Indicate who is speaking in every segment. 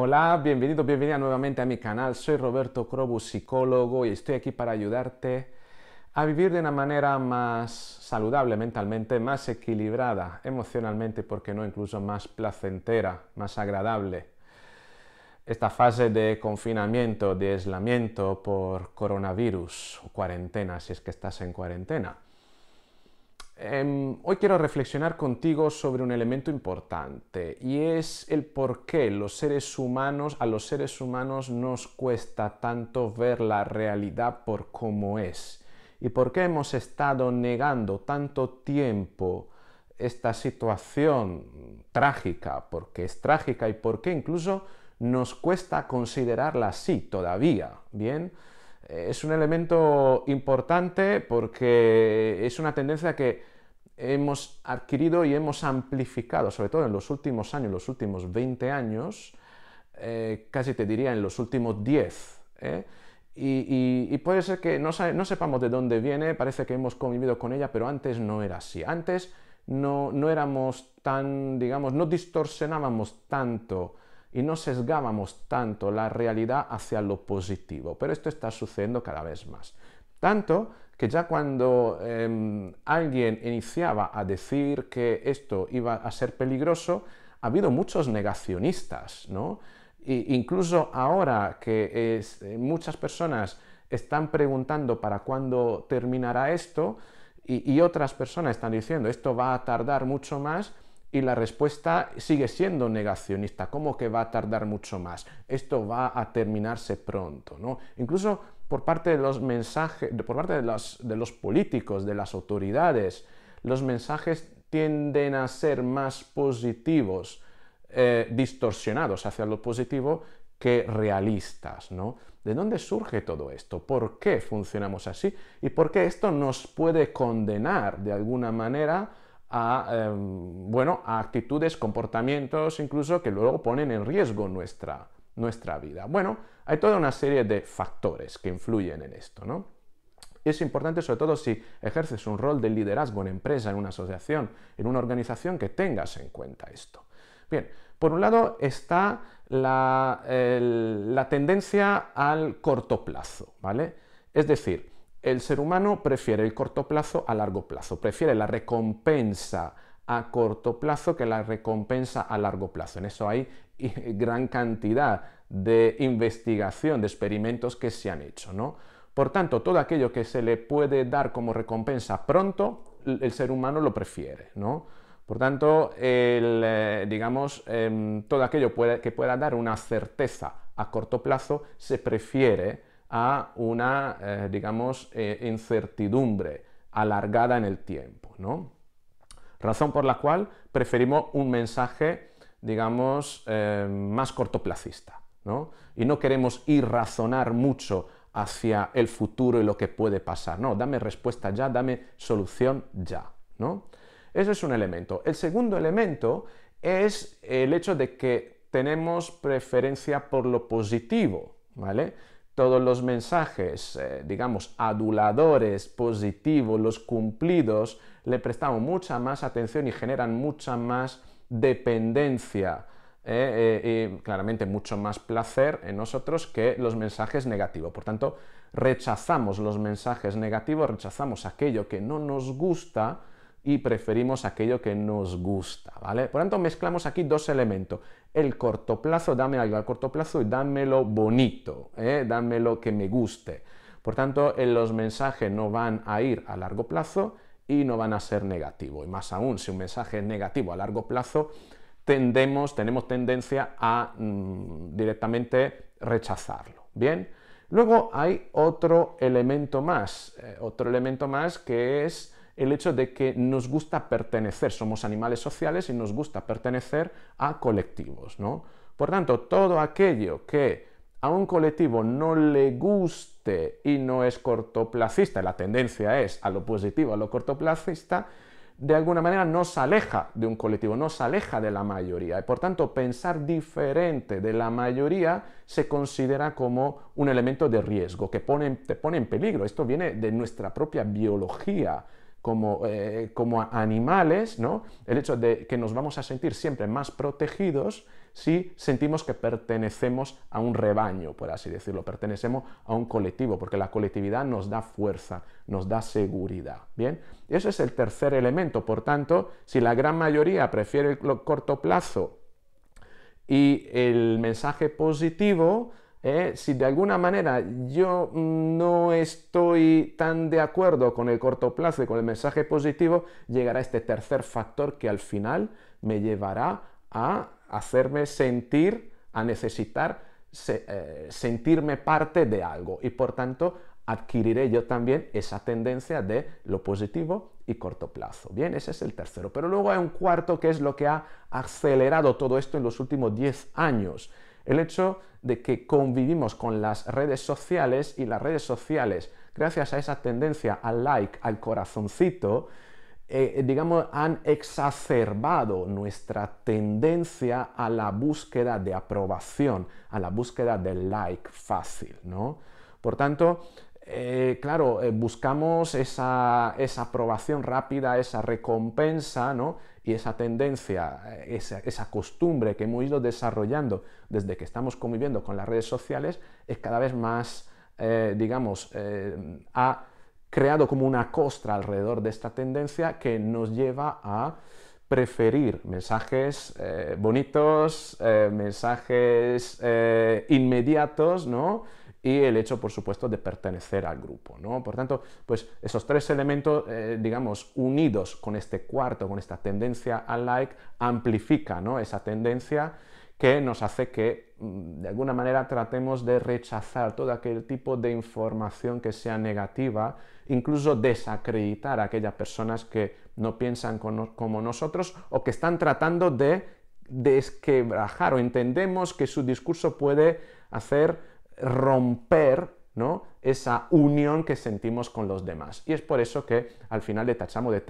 Speaker 1: Hola, bienvenido, bienvenida nuevamente a mi canal. Soy Roberto Crobus, psicólogo, y estoy aquí para ayudarte a vivir de una manera más saludable mentalmente, más equilibrada emocionalmente, porque no incluso más placentera, más agradable. Esta fase de confinamiento, de aislamiento por coronavirus, cuarentena, si es que estás en cuarentena. Em, hoy quiero reflexionar contigo sobre un elemento importante y es el por qué los seres humanos, a los seres humanos nos cuesta tanto ver la realidad por cómo es y por qué hemos estado negando tanto tiempo esta situación trágica, porque es trágica y por qué incluso nos cuesta considerarla así todavía, ¿bien? es un elemento importante porque es una tendencia que hemos adquirido y hemos amplificado, sobre todo en los últimos años, los últimos 20 años, eh, casi te diría en los últimos 10. ¿eh? Y, puede ser que no, sepamos de dónde viene, parece que hemos convivido con ella, pero antes no era así. Antes no, no éramos tan, digamos, no distorsionábamos tanto y no sesgábamos tanto la realidad hacia lo positivo, pero esto está sucediendo cada vez más. Tanto que ya cuando em, alguien iniciaba a decir que esto iba a ser peligroso, ha habido muchos negacionistas, ¿no? incluso ahora que eh, muchas personas están preguntando para cuándo terminará esto y, y otras personas están diciendo esto va a tardar mucho más, y la respuesta sigue siendo negacionista, ¿cómo que va a tardar mucho más? Esto va a terminarse pronto, ¿no? Incluso por parte de los mensajes, por parte de los, políticos, de las autoridades, los mensajes tienden a ser más positivos, eh, distorsionados hacia lo positivo que realistas, ¿no? ¿De dónde surge todo esto? ¿Por qué funcionamos así? ¿Y por qué esto nos puede condenar de alguna manera a, em, bueno, a actitudes, comportamientos incluso que luego ponen en riesgo nuestra, vida. Bueno, hay toda una serie de factores que influyen en esto, ¿no? es importante sobre todo si ejerces un rol de liderazgo en empresa, en una asociación, en una organización, que tengas en cuenta esto. Bien, por un lado está la, la tendencia al corto plazo, ¿vale? Es decir, el ser humano prefiere el corto plazo a largo plazo, prefiere la recompensa a corto plazo que la recompensa a largo plazo. En eso hay gran cantidad de investigación, de experimentos que se han hecho, ¿no? Por tanto, todo aquello que se le puede dar como recompensa pronto, el ser humano lo prefiere, ¿no? Por tanto, eh, digamos, em, todo aquello que pueda dar una certeza a corto plazo se prefiere a una, eh, digamos, eh, incertidumbre alargada en el tiempo, ¿no? Razón por la cual preferimos un mensaje, digamos, eh, más cortoplacista, ¿no? Y no queremos ir razonar mucho hacia el futuro y lo que puede pasar, no, dame respuesta ya, dame solución ya, ¿no? Ese es un elemento. El segundo elemento es el hecho de que tenemos preferencia por lo positivo, ¿vale? todos los mensajes, eh, digamos, aduladores, positivos, los cumplidos, le prestamos mucha más atención y generan mucha más dependencia eh, eh, y claramente mucho más placer en nosotros que los mensajes negativos. Por tanto, rechazamos los mensajes negativos, rechazamos aquello que no nos gusta y preferimos aquello que nos gusta, ¿vale? Por tanto, mezclamos aquí dos elementos. El corto plazo, dame algo al corto plazo y dámelo bonito, ¿eh? dámelo que me guste. Por tanto, eh, los mensajes no van a ir a largo plazo y no van a ser negativos. Y más aún, si un mensaje es negativo a largo plazo, tendemos, tenemos tendencia a mm, directamente rechazarlo. Bien, luego hay otro elemento más, eh, otro elemento más que es el hecho de que nos gusta pertenecer, somos animales sociales y nos gusta pertenecer a colectivos, ¿no? Por tanto, todo aquello que a un colectivo no le guste y no es cortoplacista, la tendencia es a lo positivo, a lo cortoplacista, de alguna manera nos aleja de un colectivo, nos aleja de la mayoría. Y por tanto, pensar diferente de la mayoría se considera como un elemento de riesgo que te pone en peligro. Esto viene de nuestra propia biología como, eh, animales, ¿no? el hecho de que nos vamos a sentir siempre más protegidos si sentimos que pertenecemos a un rebaño, por así decirlo, pertenecemos a un colectivo, porque la colectividad nos da fuerza, nos da seguridad. Bien, ese es el tercer elemento. Por tanto, si la gran mayoría prefiere el corto plazo y el mensaje positivo, ¿eh? si de alguna manera yo mm, no estoy tan de acuerdo con el corto plazo y con el mensaje positivo, llegará este tercer factor que al final me llevará a hacerme sentir, a necesitar eh, sentirme parte de algo y por tanto adquiriré yo también esa tendencia de lo positivo y corto plazo. Bien, ese es el tercero. Pero luego hay un cuarto que es lo que ha acelerado todo esto en los últimos 10 años el hecho de que convivimos con las redes sociales y las redes sociales, gracias a esa tendencia al like, al corazoncito, eh, digamos, han exacerbado nuestra tendencia a la búsqueda de aprobación, a la búsqueda del like fácil, ¿no? Por tanto, eh, claro, eh, buscamos esa, aprobación rápida, esa recompensa, ¿no? Y esa tendencia, eh, esa, costumbre que hemos ido desarrollando desde que estamos conviviendo con las redes sociales es cada vez más, digamos, ha creado como una costra alrededor de esta tendencia que nos lleva a preferir mensajes bonitos, mensajes inmediatos, ¿no? y el hecho, por supuesto, de pertenecer al grupo. ¿no? Por tanto, pues esos tres elementos, eh, digamos, unidos con este cuarto, con esta tendencia al like, amplifica ¿no? esa tendencia que nos hace que mm, de alguna manera tratemos de rechazar todo aquel tipo de información que sea negativa, incluso desacreditar a aquellas personas que no piensan como nosotros o que están tratando de desquebrajar o entendemos que su discurso puede hacer romper esa unión que sentimos con los demás. Y es por eso que al final le tachamos de,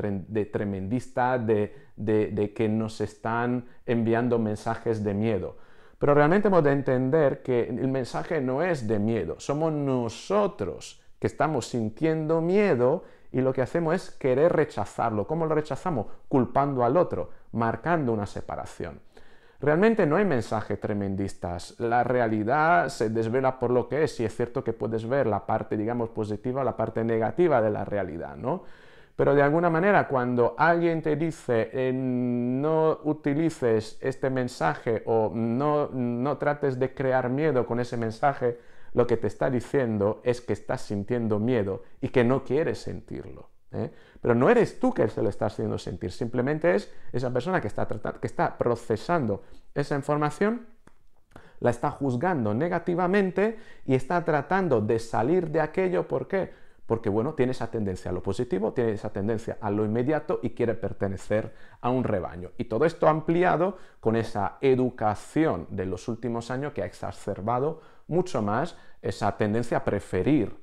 Speaker 1: tremendista, de, de que nos están enviando mensajes de miedo. Pero realmente hemos de entender que el mensaje no es de miedo, somos nosotros que estamos sintiendo miedo y lo que hacemos es querer rechazarlo. ¿Cómo lo rechazamos? Culpando al otro, marcando una separación. Realmente no hay mensajes tremendistas, la realidad se desvela por lo que es y es cierto que puedes ver la parte, digamos, positiva o la parte negativa de la realidad, ¿no? Pero de alguna manera cuando alguien te dice eh, no utilices este mensaje o no, no trates de crear miedo con ese mensaje, lo que te está diciendo es que estás sintiendo miedo y que no quieres sentirlo. ¿eh? Pero no eres tú que se lo está haciendo sentir, simplemente es esa persona que está, tratando, que está procesando esa información, la está juzgando negativamente y está tratando de salir de aquello. ¿Por qué? Porque, bueno, tiene esa tendencia a lo positivo, tiene esa tendencia a lo inmediato y quiere pertenecer a un rebaño. Y todo esto ampliado con esa educación de los últimos años que ha exacerbado mucho más esa tendencia a preferir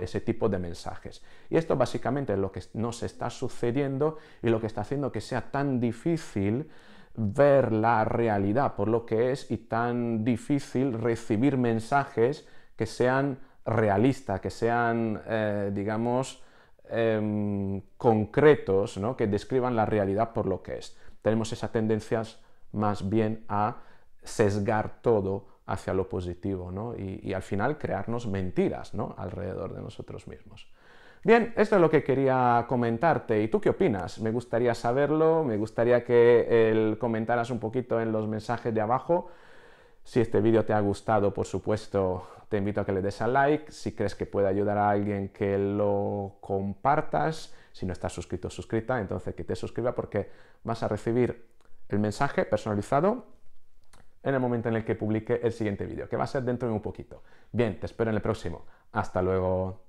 Speaker 1: ese tipo de mensajes. Y esto básicamente es lo que nos está sucediendo y lo que está haciendo que sea tan difícil ver la realidad por lo que es y tan difícil recibir mensajes que sean realistas, que sean, eh, digamos, em, concretos, que describan la realidad por lo que es. Tenemos esa tendencia, más bien a sesgar todo hacia lo positivo, ¿no? Y, al final crearnos mentiras, Alrededor de nosotros mismos. Bien, esto es lo que quería comentarte. ¿Y tú qué opinas? Me gustaría saberlo, me gustaría que el comentaras un poquito en los mensajes de abajo. Si este vídeo te ha gustado, por supuesto, te invito a que le des al like. Si crees que puede ayudar a alguien, que lo compartas. Si no estás suscrito o suscrita, entonces que te suscriba porque vas a recibir el mensaje personalizado en el momento en el que publique el siguiente vídeo, que va a ser dentro de un poquito. Bien, te espero en el próximo. Hasta luego.